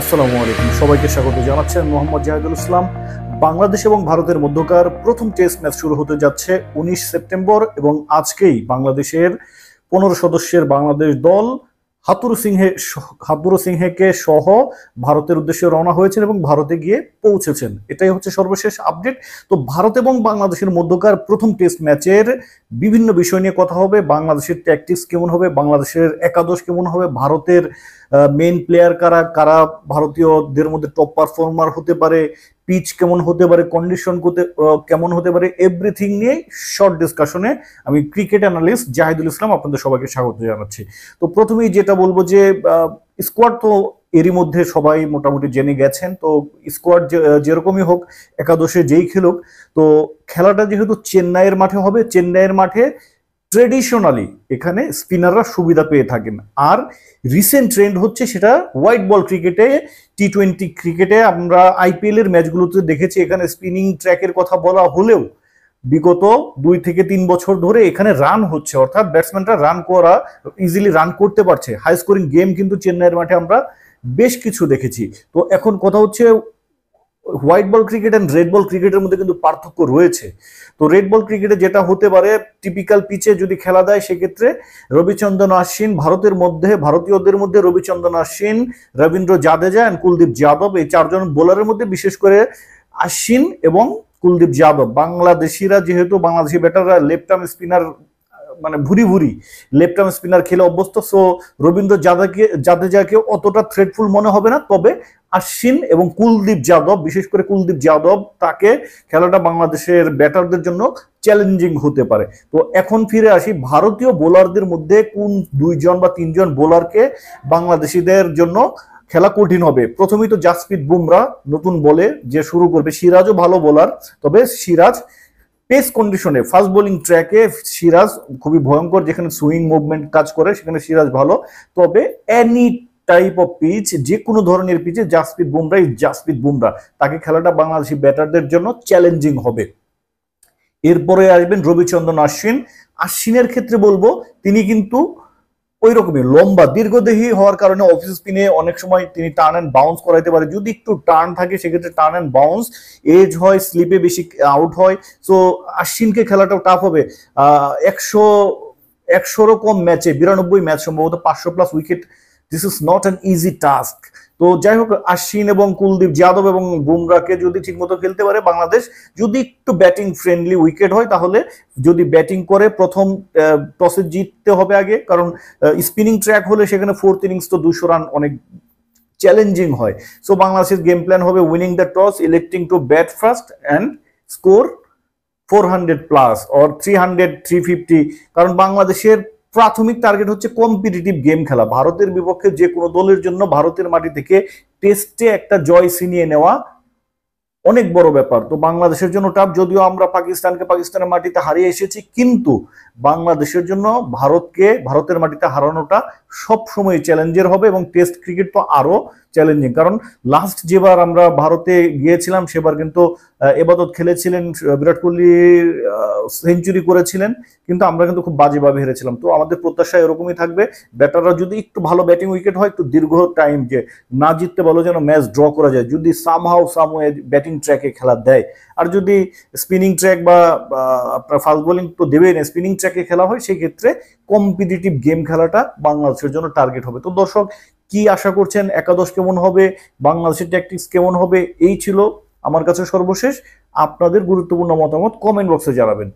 আসসালামু আলাইকুম সবাইকে স্বাগত জানাচ্ছেন মোহাম্মদ জাহিদুল ইসলাম বাংলাদেশ এবং ভারতের মধ্যকার প্রথম টেস্ট ম্যাচ শুরু হতে যাচ্ছে উনিশ সেপ্টেম্বর এবং আজকেই বাংলাদেশের পনেরো সদস্যের বাংলাদেশ দল হাতুর সিংহে হাতুর সিংহেকে সহ ভারতের উদ্দেশ্যে রওনা হয়েছেন এবং ভারতে গিয়ে পৌঁছেছেন এটাই হচ্ছে সর্বশেষ আপডেট তো ভারত এবং বাংলাদেশের মধ্যকার প্রথম টেস্ট ম্যাচের বিভিন্ন বিষয় নিয়ে কথা হবে বাংলাদেশের ট্যাকটিক্স কেমন হবে বাংলাদেশের একাদশ কেমন হবে ভারতের মেন প্লেয়ার কারা কারা ভারতীয়দের মধ্যে টপ পারফর্মার হতে পারে পিচ কেমন হতে পারে কন্ডিশন কেমন হতে পারে এভরিথিং নিয়ে শর্ট ডিসকাশনে আমি ক্রিকেট অ্যানালিস্ট জাহিদুল ইসলাম আপনাদের সবাইকে স্বাগত জানাচ্ছি তো প্রথমেই যেটা বলবো যে স্কোয়াড তো এরই মধ্যে সবাই মোটামুটি জেনে গেছেন তো স্কোয়াড যেরকমই হোক একাদশে যেই খেলুক তো খেলাটা যেহেতু চেন্নাইয়ের মাঠে হবে চেন্নাইয়ের মাঠে ট্রেডিশনালি এখানে স্পিনাররা সুবিধা পেয়ে থাকেন আর রিসেন্ট ট্রেন্ড হচ্ছে সেটা হোয়াইট বল ক্রিকেটে টি টোয়েন্টি ক্রিকেটে আমরা আইপিএল এর ম্যাচগুলোতে দেখেছি এখানে স্পিনিং ট্র্যাকের কথা বলা হলেও বিগত দুই থেকে তিন বছর ধরে এখানে রান হচ্ছে অর্থাৎ ব্যাটসম্যানরা রান করা ইজিলি রান করতে পারছে হাই স্কোরিং গেম কিন্তু চেন্নাইয়ের মাঠে আমরা বেশ কিছু দেখেছি তো এখন কথা হচ্ছে white ball cricket and red ball ক্রিকেটের মধ্যে কিন্তু পার্থক্য রয়েছে তো রেড বল ক্রিকেটে যেটা হতে পারে টিপিক্যাল পিচে যদি খেলা দেয় সেক্ষেত্রে রবিচন্দ্রন আশ্বিন ভারতের মধ্যে ভারতীয়দের মধ্যে রবিচন্দন আশ্বিন রবীন্দ্র জাদেজা অ্যান্ড কুলদীপ যাদব এই চারজন বোলারের মধ্যে বিশেষ করে আশ্বিন এবং কুলদীপ যাদব বাংলাদেশিরা যেহেতু বাংলাদেশি ব্যাটাররা লেফট আর্ম স্পিনার মানে ভুরি ভুরি লেফট আর্ম স্পিনার খেলে অভ্যস্ত সো রবীন্দ্র জাদাকে জাদেজাকে অতটা থ্রেটফুল মনে হবে না তবে আশ্বিন এবং কুলদীপ যাদব বিশেষ করে কুলদীপ যাদব তাকে খেলাটা বাংলাদেশের ব্যাটারদের জন্য চ্যালেঞ্জিং হতে পারে তো এখন ফিরে আসি ভারতীয় বোলারদের মধ্যে কোন দুইজন বা তিনজন বোলারকে বাংলাদেশিদের জন্য খেলা কঠিন হবে প্রথমেই তো জাসপ্রিত বুমরা নতুন বলে যে শুরু করবে সিরাজও ভালো বোলার তবে সিরাজ পেস কন্ডিশনে ফাস্ট বোলিং ট্র্যাকে সিরাজ খুবই ভয়ঙ্কর যেখানে সুইং মুভমেন্ট কাজ করে সেখানে সিরাজ ভালো তবে এনি টাইপ অফ পিচ যে কোনো ধরনের পিচে জাসপ্রিত বুমরা ইজ জাসপ্রিত বুমরা তাকে খেলাটা বাংলাদেশি ব্যাটারদের জন্য চ্যালেঞ্জিং হবে এরপরে আসবেন রবিচন্দ্রন আশ্বিন আশ্বিনের ক্ষেত্রে বলবো তিনি কিন্তু ওই রকমই লম্বা দীর্ঘদেহী হওয়ার কারণে অফিস স্পিনে অনেক সময় তিনি টার্ন অ্যান্ড বাউন্স করাইতে পারে যদি একটু টার্ন থাকে সেক্ষেত্রে টার্ন অ্যান্ড বাউন্স এজ হয় স্লিপে বেশি আউট হয় সো আশ্বিনকে খেলাটাও টাফ হবে একশো একশোরও কম ম্যাচে বিরানব্বই ম্যাচ সম্ভবত পাঁচশো plus wicket this is not an easy task তো যাই হোক আশ্বিন এবং কুলদীপ যাদব এবং বুমরাকে যদি ঠিকমতো খেলতে পারে বাংলাদেশ যদি একটু ব্যাটিং ফ্রেন্ডলি উইকেট হয় তাহলে যদি ব্যাটিং করে প্রথম টসে জিততে হবে আগে কারণ স্পিনিং ট্র্যাক হলে সেখানে ফোর্থ ইনিংস তো দুশো রান অনেক চ্যালেঞ্জিং হয় সো বাংলাদেশের গেম প্ল্যান হবে winning the toss electing to bat first and score four hundred plus or three hundred three fifty কারণ বাংলাদেশের প্রাথমিক টার্গেট হচ্ছে কম্পিটিটিভ গেম খেলা ভারতের বিপক্ষে যে কোনো দলের জন্য ভারতের মাটি থেকে টেস্টে একটা জয় ছিনিয়ে নেওয়া অনেক বড় ব্যাপার তো বাংলাদেশের জন্য টাফ যদিও আমরা পাকিস্তানকে পাকিস্তানের মাটিতে হারিয়ে এসেছি কিন্তু বাংলাদেশের জন্য ভারতকে ভারতের মাটিতে হারানোটা সবসময় চ্যালেঞ্জের হবে এবং টেস্ট ক্রিকেট তো আরও চ্যালেঞ্জিং কারণ লাস্ট যেবার আমরা ভারতে গিয়েছিলাম সেবার কিন্তু এবাদত খেলেছিলেন বিরাট কোহলি সেঞ্চুরি করেছিলেন কিন্তু আমরা কিন্তু খুব বাজেভাবে হেরেছিলাম তো আমাদের প্রত্যাশা এরকমই থাকবে ব্যাটাররা যদি একটু ভালো ব্যাটিং উইকেট হয় একটু দীর্ঘ টাইম যে না জিততে বলো যেন ম্যাচ ড্র করা যায় যদি সামহাও সামওয়ে ব্যাটিং ট্র্যাকে খেলা দেয় আর যদি স্পিনিং ট্র্যাক বা আপনার ফাস্ট বোলিং তো দেবেই না স্পিনিং ট্র্যাকে খেলা হয় সেই ক্ষেত্রে কম্পিটিটিভ গেম খেলাটা বাংলাদেশের জন্য টার্গেট হবে তো দর্শক কি আশা করছেন একাদশ কেমন হবে বাংলাদেশের ট্যাকটিক্স কেমন হবে এই ছিল আমার কাছে সর্বশেষ আপনাদের গুরুত্বপূর্ণ মতামত কমেন্ট বক্সে জানাবেন